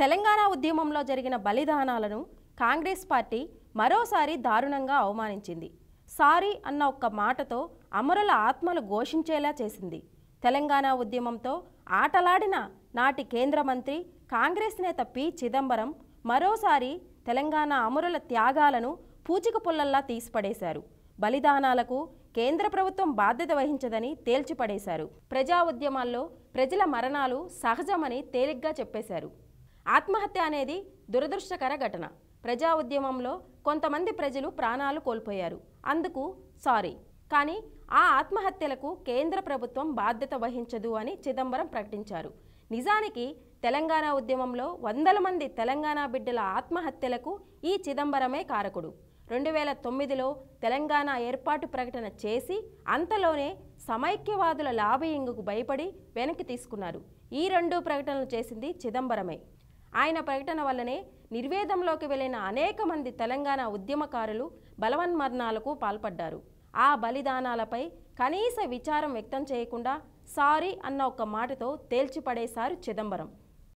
తెలంగాణ ఉద్యమంలో జరిగిన బలిదానాలను కాంగ్రెస్ పార్టీ మరోసారి దారుణంగా అవమానించింది సారీ అన్న ఒక్క మాటతో అమరుల ఆత్మలు ఘోషించేలా చేసింది తెలంగాణ ఉద్యమంతో ఆటలాడిన నాటి కేంద్ర మంత్రి కాంగ్రెస్ నేత పి చిదంబరం మరోసారి తెలంగాణ అమరుల త్యాగాలను పూచిక పుల్లల్లా తీసిపడేశారు బలిదానాలకు కేంద్ర ప్రభుత్వం బాధ్యత వహించదని తేల్చిపడేశారు ప్రజా ఉద్యమాల్లో ప్రజల మరణాలు సహజమని తేలిగ్గా చెప్పేశారు ఆత్మహత్య అనేది దురదృష్టకర ఘటన ప్రజా ఉద్యమంలో కొంతమంది ప్రజలు ప్రాణాలు కోల్పోయారు అందుకు సారీ కానీ ఆ ఆత్మహత్యలకు కేంద్ర ప్రభుత్వం బాధ్యత వహించదు అని చిదంబరం ప్రకటించారు నిజానికి తెలంగాణ ఉద్యమంలో వందల మంది తెలంగాణ బిడ్డల ఆత్మహత్యలకు ఈ చిదంబరమే కారకుడు రెండు వేల తొమ్మిదిలో తెలంగాణ ఏర్పాటు ప్రకటన చేసి అంతలోనే సమైక్యవాదుల లాబియింగ్కు భయపడి వెనక్కి తీసుకున్నారు ఈ రెండు ప్రకటనలు చేసింది చిదంబరమే ఆయన ప్రకటన వల్లనే నిర్వేదంలోకి వెళ్లిన అనేక మంది తెలంగాణ ఉద్యమకారులు బలవన్మరణాలకు పాల్పడ్డారు ఆ బలిదానాలపై కనీస విచారం వ్యక్తం చేయకుండా సారీ అన్న ఒక మాటతో తేల్చిపడేశారు చిదంబరం